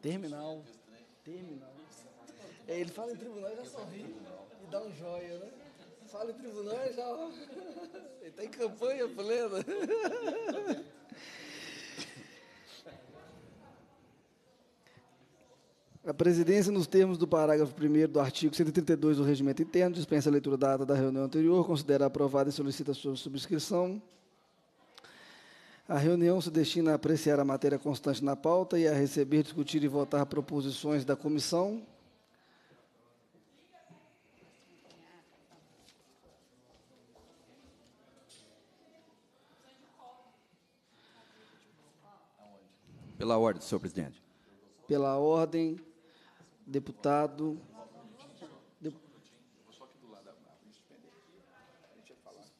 Terminal. Terminal. É, ele fala em tribunal e já sorri e dá um joia, né? Fala em tribunal e já. ele está em campanha plena. A presidência, nos termos do parágrafo 1 do artigo 132 do Regimento Interno, dispensa a leitura da ata da reunião anterior, considera aprovada e solicita sua subscrição. A reunião se destina a apreciar a matéria constante na pauta e a receber, discutir e votar proposições da comissão. Pela ordem, senhor presidente. Pela ordem, deputado. De...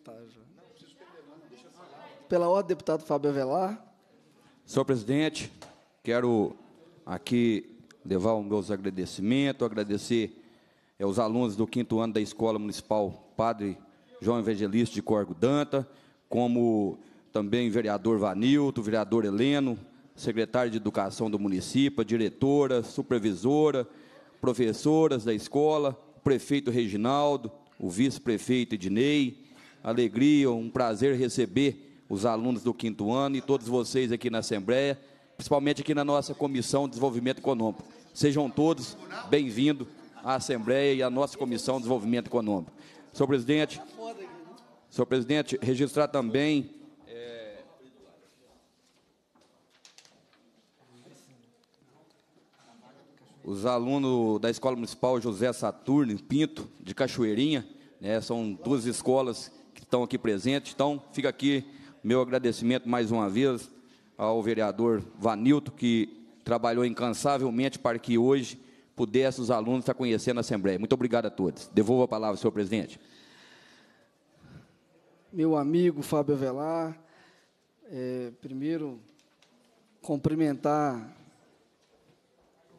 Tá, pela ordem, deputado Fábio Avelar. Senhor presidente, quero aqui levar os meus agradecimentos, agradecer aos eh, alunos do quinto ano da Escola Municipal Padre João Evangelista de Corgo Danta, como também vereador Vanilto, vereador Heleno, secretário de Educação do município, diretora, supervisora, professoras da escola, prefeito Reginaldo, o vice-prefeito Ednei. Alegria, um prazer receber os alunos do quinto ano e todos vocês aqui na Assembleia, principalmente aqui na nossa Comissão de Desenvolvimento Econômico. Sejam todos bem-vindos à Assembleia e à nossa Comissão de Desenvolvimento Econômico. Senhor presidente, senhor presidente, registrar também eh, os alunos da Escola Municipal José Saturno Pinto, de Cachoeirinha, né, são duas escolas que estão aqui presentes, então fica aqui meu agradecimento mais uma vez ao vereador Vanilto, que trabalhou incansavelmente para que hoje pudesse os alunos estar conhecendo a Assembleia. Muito obrigado a todos. Devolvo a palavra, senhor presidente. Meu amigo Fábio Avelar, é, primeiro, cumprimentar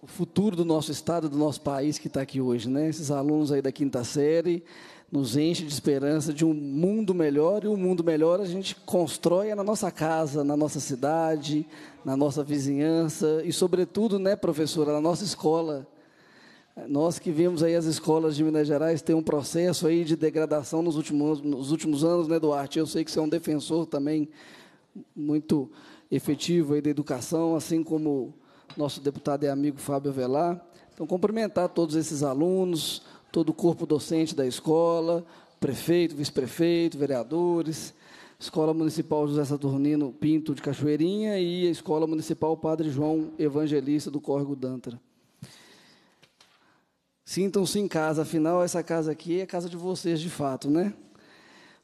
o futuro do nosso estado, do nosso país que está aqui hoje, né? Esses alunos aí da quinta série, nos enche de esperança de um mundo melhor, e o um mundo melhor a gente constrói na nossa casa, na nossa cidade, na nossa vizinhança e, sobretudo, né, professora, na nossa escola. Nós que vimos aí as escolas de Minas Gerais ter um processo aí de degradação nos últimos, nos últimos anos, né, Duarte? Eu sei que você é um defensor também muito efetivo aí da educação, assim como nosso deputado e amigo Fábio Velar. Então, cumprimentar todos esses alunos, todo o corpo docente da escola, prefeito, vice-prefeito, vereadores, Escola Municipal José Saturnino Pinto de Cachoeirinha e a Escola Municipal Padre João Evangelista do Córrego Dantra. Sintam-se em casa, afinal, essa casa aqui é a casa de vocês de fato, né?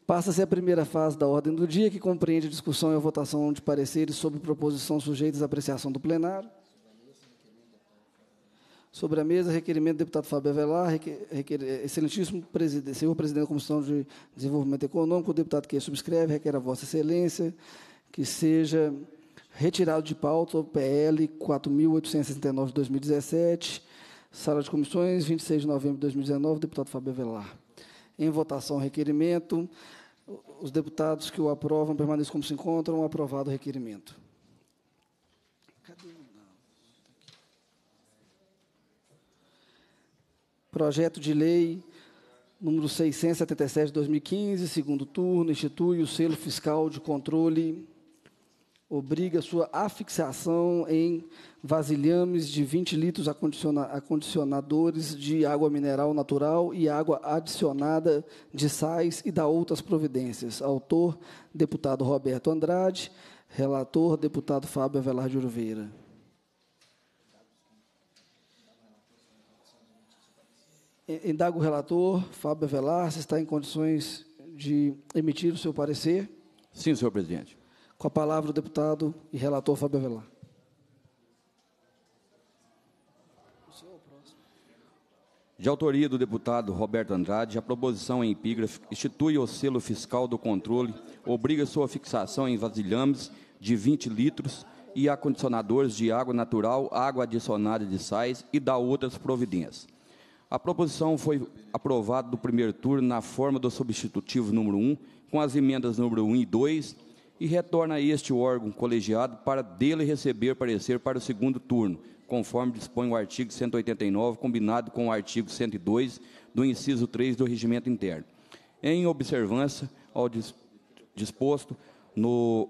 Passa-se a primeira fase da ordem do dia, que compreende a discussão e a votação de pareceres sobre proposição sujeitas à apreciação do plenário. Sobre a mesa, requerimento do deputado Fábio Avelar, requer, requer, excelentíssimo presidente, senhor presidente da Comissão de Desenvolvimento Econômico, o deputado que subscreve, requer a vossa excelência que seja retirado de pauta o PL 4.869 2017, sala de comissões, 26 de novembro de 2019, deputado Fábio Avelar. Em votação, requerimento. Os deputados que o aprovam permaneçam como se encontram. Aprovado o requerimento. Projeto de Lei número 677 de 2015, segundo turno, institui o selo fiscal de controle, obriga sua afixação em vasilhames de 20 litros acondicionadores de água mineral natural e água adicionada de sais e da outras providências. Autor, deputado Roberto Andrade. Relator, deputado Fábio Avelar de Oliveira. Indago o relator, Fábio Avelar, se está em condições de emitir o seu parecer. Sim, senhor presidente. Com a palavra o deputado e relator Fábio Avelar. De autoria do deputado Roberto Andrade, a proposição em epígrafe institui o selo fiscal do controle, obriga sua fixação em vasilhames de 20 litros e acondicionadores de água natural, água adicionada de sais e dá outras providências. A proposição foi aprovada do primeiro turno na forma do substitutivo número 1, com as emendas número 1 e 2, e retorna a este órgão colegiado para dele receber parecer para o segundo turno, conforme dispõe o artigo 189, combinado com o artigo 102 do inciso 3 do regimento interno. Em observância ao disposto no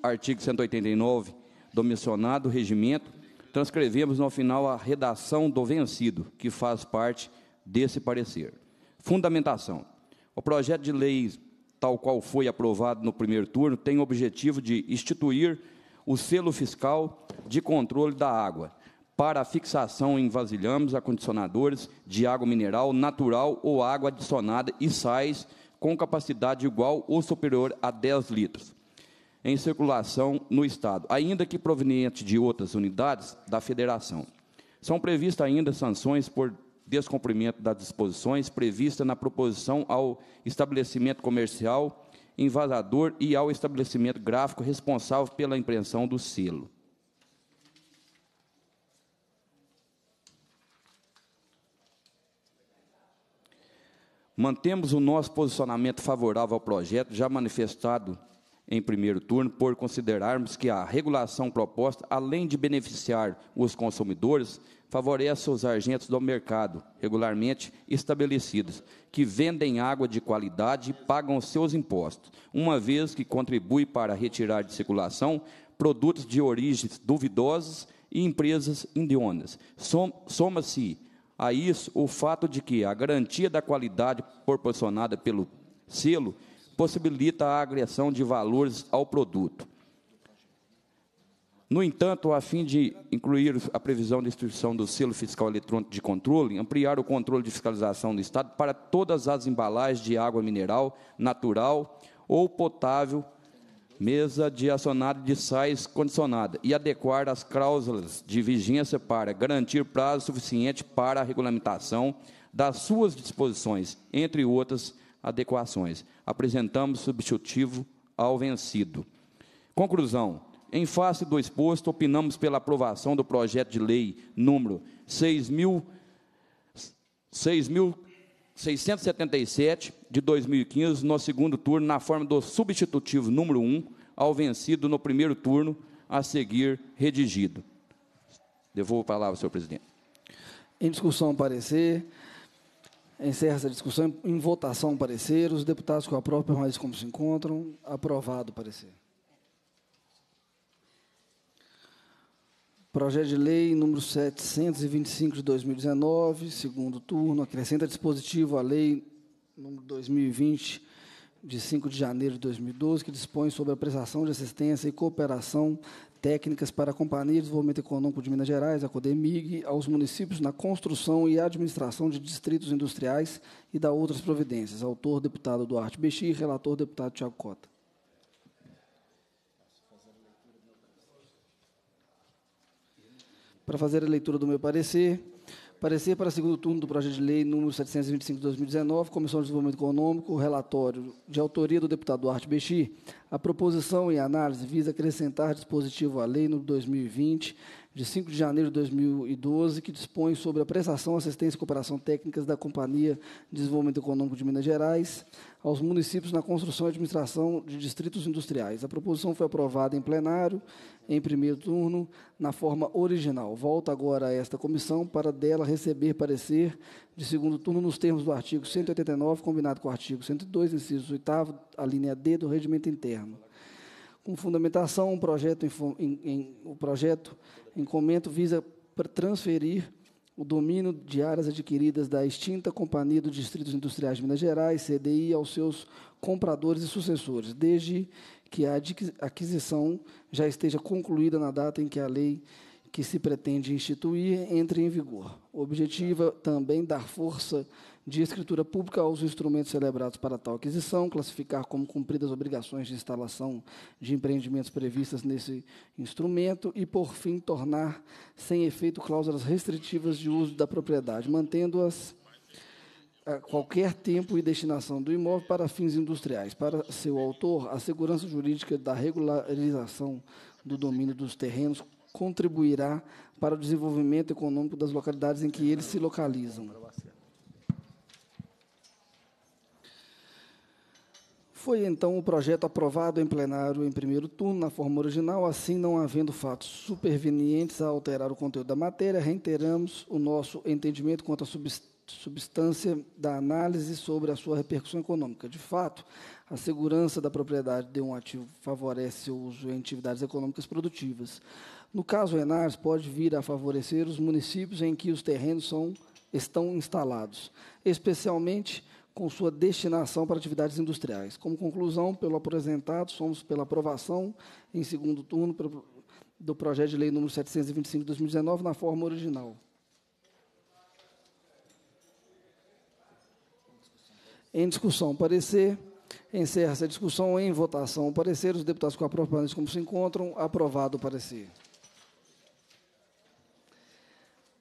artigo 189 do mencionado regimento, transcrevemos no final a redação do vencido, que faz parte desse parecer. Fundamentação. O projeto de lei, tal qual foi aprovado no primeiro turno, tem o objetivo de instituir o selo fiscal de controle da água para a fixação em vasilhames, acondicionadores de água mineral natural ou água adicionada e sais com capacidade igual ou superior a 10 litros em circulação no Estado, ainda que proveniente de outras unidades da Federação. São previstas ainda sanções por descumprimento das disposições previstas na proposição ao estabelecimento comercial invasador e ao estabelecimento gráfico responsável pela impressão do selo. Mantemos o nosso posicionamento favorável ao projeto já manifestado em primeiro turno, por considerarmos que a regulação proposta, além de beneficiar os consumidores, favorece os agentes do mercado, regularmente estabelecidos, que vendem água de qualidade e pagam seus impostos, uma vez que contribui para retirar de circulação produtos de origens duvidosas e empresas indionas. Soma-se a isso o fato de que a garantia da qualidade proporcionada pelo selo possibilita a agressão de valores ao produto. No entanto, a fim de incluir a previsão da instituição do selo fiscal eletrônico de controle, ampliar o controle de fiscalização do Estado para todas as embalagens de água mineral, natural ou potável, mesa de acionado de sais condicionada, e adequar as cláusulas de vigência para garantir prazo suficiente para a regulamentação das suas disposições, entre outras adequações. Apresentamos substitutivo ao vencido. Conclusão. Em face do exposto, opinamos pela aprovação do projeto de lei número 6.677 de 2015, no segundo turno, na forma do substitutivo número 1 ao vencido no primeiro turno, a seguir redigido. Devolvo a palavra, senhor presidente. Em discussão, parecer. Encerra essa discussão. Em votação, parecer. Os deputados que aprovam permanecem como se encontram. Aprovado o parecer. Projeto de lei número 725 de 2019, segundo turno, acrescenta dispositivo à lei número 2020 de 5 de janeiro de 2012, que dispõe sobre a prestação de assistência e cooperação técnicas para a Companhia de Desenvolvimento Econômico de Minas Gerais, a CODEMIG, aos municípios na construção e administração de distritos industriais e da outras providências. Autor, deputado Duarte Bexi, relator, deputado Tiago Cota. Para fazer a leitura do meu parecer, Parecer para segundo turno do projeto de lei número 725 de 2019, Comissão de Desenvolvimento Econômico, relatório de autoria do deputado Duarte Bexi. A proposição e análise visa acrescentar dispositivo à lei no 2020 de 5 de janeiro de 2012, que dispõe sobre a prestação, assistência e cooperação técnicas da Companhia de Desenvolvimento Econômico de Minas Gerais aos municípios na construção e administração de distritos industriais. A proposição foi aprovada em plenário, em primeiro turno, na forma original. Volta agora a esta comissão para dela receber parecer de segundo turno nos termos do artigo 189, combinado com o artigo 102, inciso 8, a linha D do Regimento Interno. Com fundamentação, o projeto em, em, o projeto em comento visa transferir o domínio de áreas adquiridas da extinta Companhia dos Distritos Industriais de Minas Gerais, CDI, aos seus compradores e sucessores, desde que a aquisição já esteja concluída na data em que a lei que se pretende instituir entre em vigor. O objetivo é também dar força de escritura pública aos instrumentos celebrados para tal aquisição, classificar como cumpridas obrigações de instalação de empreendimentos previstas nesse instrumento e, por fim, tornar sem efeito cláusulas restritivas de uso da propriedade, mantendo-as a qualquer tempo e destinação do imóvel para fins industriais. Para seu autor, a segurança jurídica da regularização do domínio dos terrenos contribuirá para o desenvolvimento econômico das localidades em que eles se localizam. Foi então o projeto aprovado em plenário em primeiro turno, na forma original, assim não havendo fatos supervenientes a alterar o conteúdo da matéria, reiteramos o nosso entendimento quanto à substância da análise sobre a sua repercussão econômica. De fato, a segurança da propriedade de um ativo favorece o uso em atividades econômicas produtivas. No caso Enares, pode vir a favorecer os municípios em que os terrenos são, estão instalados, especialmente com sua destinação para atividades industriais. Como conclusão, pelo apresentado, somos pela aprovação em segundo turno do projeto de lei número 725 de 2019 na forma original. Em discussão, parecer. Encerra-se a discussão em votação. O parecer, os deputados com a proposta como se encontram, aprovado o parecer.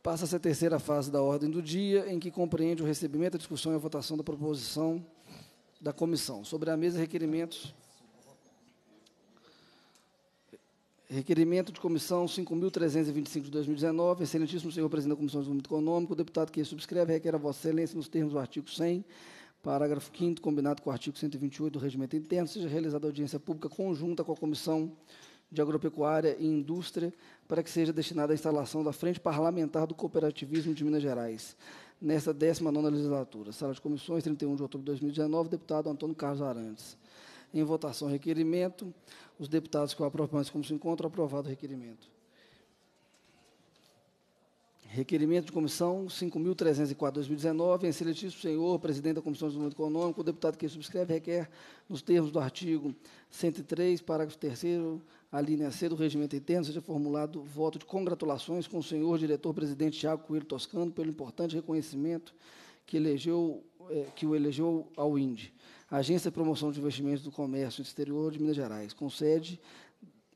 Passa-se a terceira fase da ordem do dia, em que compreende o recebimento, a discussão e a votação da proposição da comissão. Sobre a mesa, requerimentos. Requerimento de comissão 5.325 de 2019, excelentíssimo senhor presidente da Comissão de Desenvolvimento Econômico, o deputado que subscreve requer a vossa excelência nos termos do artigo 100, parágrafo 5 combinado com o artigo 128 do Regimento Interno, seja realizada audiência pública conjunta com a comissão de Agropecuária e Indústria para que seja destinada à instalação da Frente Parlamentar do Cooperativismo de Minas Gerais, nesta 19ª legislatura. Sala de Comissões, 31 de outubro de 2019, deputado Antônio Carlos Arantes. Em votação, requerimento. Os deputados que o aprovam, como se encontram, aprovado o requerimento. Requerimento de comissão 5.304-2019, em seletíssimo senhor, presidente da Comissão de Desenvolvimento Econômico, o deputado que subscreve requer, nos termos do artigo 103, parágrafo 3 ali né, do Regimento Interno, seja formulado voto de congratulações com o senhor diretor-presidente Tiago Coelho Toscano pelo importante reconhecimento que, elegeu, é, que o elegeu ao INDE, Agência de Promoção de Investimentos do Comércio Exterior de Minas Gerais, com sede,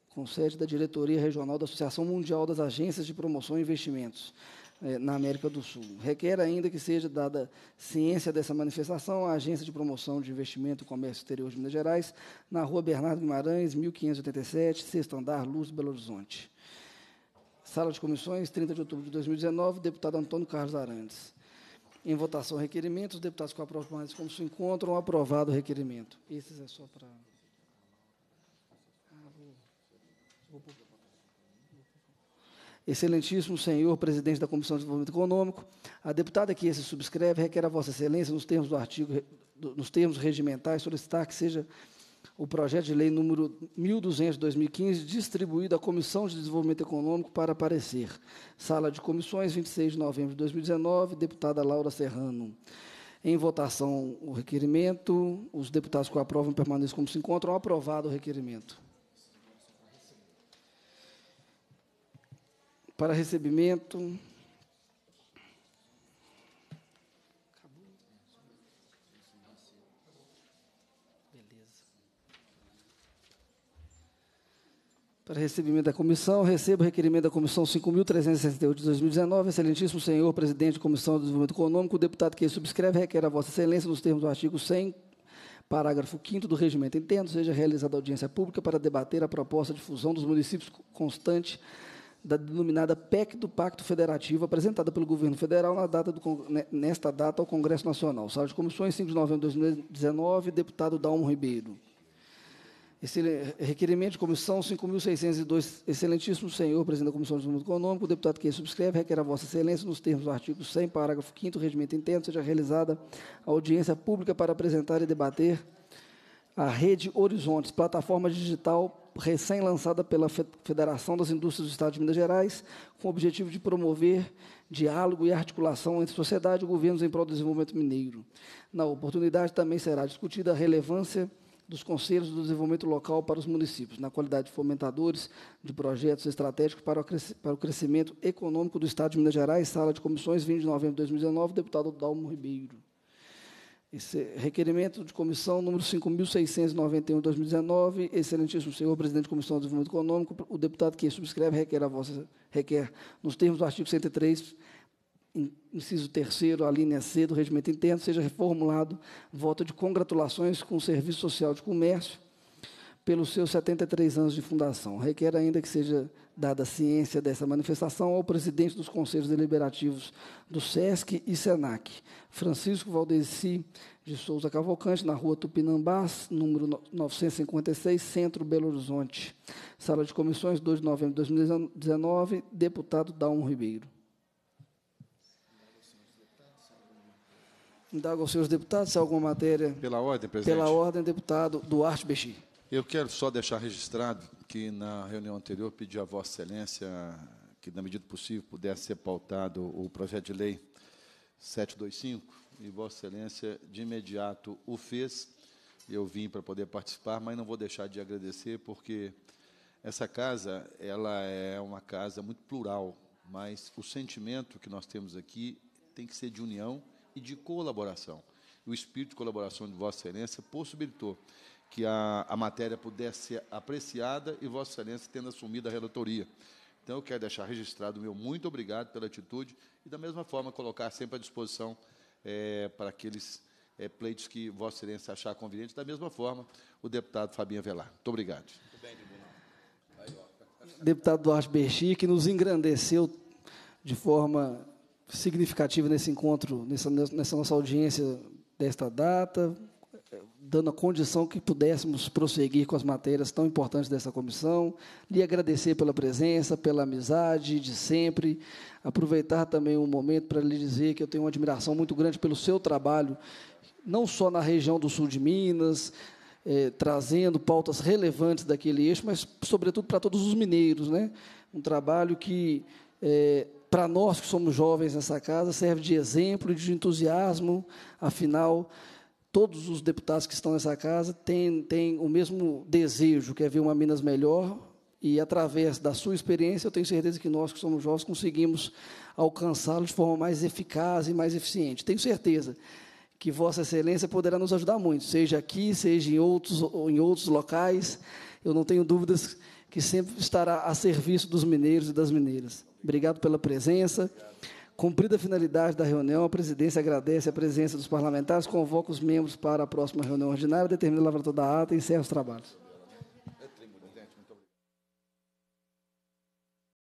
com sede da Diretoria Regional da Associação Mundial das Agências de Promoção e Investimentos. Eh, na América do Sul. Requer ainda que seja dada ciência dessa manifestação à Agência de Promoção de Investimento e Comércio Exterior de Minas Gerais, na Rua Bernardo Guimarães, 1587, sexto andar, Luz, Belo Horizonte. Sala de Comissões, 30 de outubro de 2019, deputado Antônio Carlos Arantes. Em votação, requerimento. Os deputados que aprovam como se encontram, aprovado o requerimento. Esses é só para... Ah, vou... Vou... Excelentíssimo senhor presidente da Comissão de Desenvolvimento Econômico, a deputada que esse subscreve requer a Vossa Excelência, nos termos do artigo, nos termos regimentais, solicitar que seja o projeto de lei número 1200 de 2015 distribuído à Comissão de Desenvolvimento Econômico para aparecer. Sala de Comissões, 26 de novembro de 2019, deputada Laura Serrano. Em votação o requerimento, os deputados que o aprovam permanecem como se encontram. Aprovado o requerimento. para recebimento. Para recebimento da comissão, recebo o requerimento da comissão 5.368 de 2019. Excelentíssimo senhor presidente da Comissão de Desenvolvimento Econômico, o deputado que subscreve requer a Vossa Excelência, nos termos do artigo 100, parágrafo 5 do regimento interno, seja realizada audiência pública para debater a proposta de fusão dos municípios constante da denominada PEC do Pacto Federativo, apresentada pelo governo federal na data do, né, nesta data ao Congresso Nacional. Sala de comissões, 5 de novembro de 2019, deputado Dalmo Ribeiro. Esse requerimento de comissão 5.602, excelentíssimo senhor, presidente da Comissão de Desenvolvimento Econômico, o deputado que subscreve, requer a vossa excelência, nos termos do artigo 100, parágrafo 5 do regimento interno, seja realizada a audiência pública para apresentar e debater a rede Horizontes, plataforma digital recém-lançada pela Federação das Indústrias do Estado de Minas Gerais, com o objetivo de promover diálogo e articulação entre sociedade e governos em prol do desenvolvimento mineiro. Na oportunidade, também será discutida a relevância dos conselhos do desenvolvimento local para os municípios, na qualidade de fomentadores de projetos estratégicos para o, crescimento econômico do Estado de Minas Gerais, sala de comissões, 20 de novembro de 2019, deputado Dalmo Ribeiro. Esse requerimento de comissão número 5.691, 2019, excelentíssimo senhor presidente da Comissão de Desenvolvimento Econômico, o deputado que subscreve requer a vossa, requer, nos termos do artigo 103, inciso 3 a linha C do regimento interno, seja reformulado voto de congratulações com o Serviço Social de Comércio, pelos seus 73 anos de fundação. Requer ainda que seja dada ciência dessa manifestação ao presidente dos conselhos deliberativos do SESC e SENAC, Francisco Valdeci de Souza Cavalcante, na rua Tupinambás, número 956, Centro Belo Horizonte. Sala de comissões, 2 de novembro de 2019, deputado Dalmo Ribeiro. Indago aos senhores deputados se há alguma matéria. Pela ordem, presidente. Pela ordem, deputado Duarte Bexi. Eu quero só deixar registrado que na reunião anterior pedi a Vossa Excelência que, na medida possível, pudesse ser pautado o projeto de lei 725, e Vossa Excelência de imediato o fez. Eu vim para poder participar, mas não vou deixar de agradecer, porque essa casa ela é uma casa muito plural, mas o sentimento que nós temos aqui tem que ser de união e de colaboração. O espírito de colaboração de Vossa Excelência possibilitou que a, a matéria pudesse ser apreciada e Vossa Excelência tendo assumido a relatoria. Então, eu quero deixar registrado o meu muito obrigado pela atitude e, da mesma forma, colocar sempre à disposição é, para aqueles é, pleitos que Vossa Excelência achar conveniente, da mesma forma, o deputado Fabinho Velar. Muito obrigado. Muito bem, tribunal. Deputado Duarte Berchi, que nos engrandeceu de forma significativa nesse encontro, nessa, nessa nossa audiência desta data dando a condição que pudéssemos prosseguir com as matérias tão importantes dessa comissão. Lhe agradecer pela presença, pela amizade de sempre. Aproveitar também o um momento para lhe dizer que eu tenho uma admiração muito grande pelo seu trabalho, não só na região do sul de Minas, eh, trazendo pautas relevantes daquele eixo, mas, sobretudo, para todos os mineiros. Né? Um trabalho que, eh, para nós que somos jovens nessa casa, serve de exemplo e de entusiasmo, afinal todos os deputados que estão nessa casa têm, têm o mesmo desejo, que é ver uma Minas melhor, e através da sua experiência, eu tenho certeza que nós que somos jovens conseguimos alcançá-lo de forma mais eficaz e mais eficiente. Tenho certeza que Vossa Excelência poderá nos ajudar muito, seja aqui, seja em outros, em outros locais. Eu não tenho dúvidas que sempre estará a serviço dos mineiros e das mineiras. Obrigado pela presença. Obrigado. Cumprida a finalidade da reunião, a presidência agradece a presença dos parlamentares, convoca os membros para a próxima reunião ordinária, determina o lavratura da ata e encerra os trabalhos.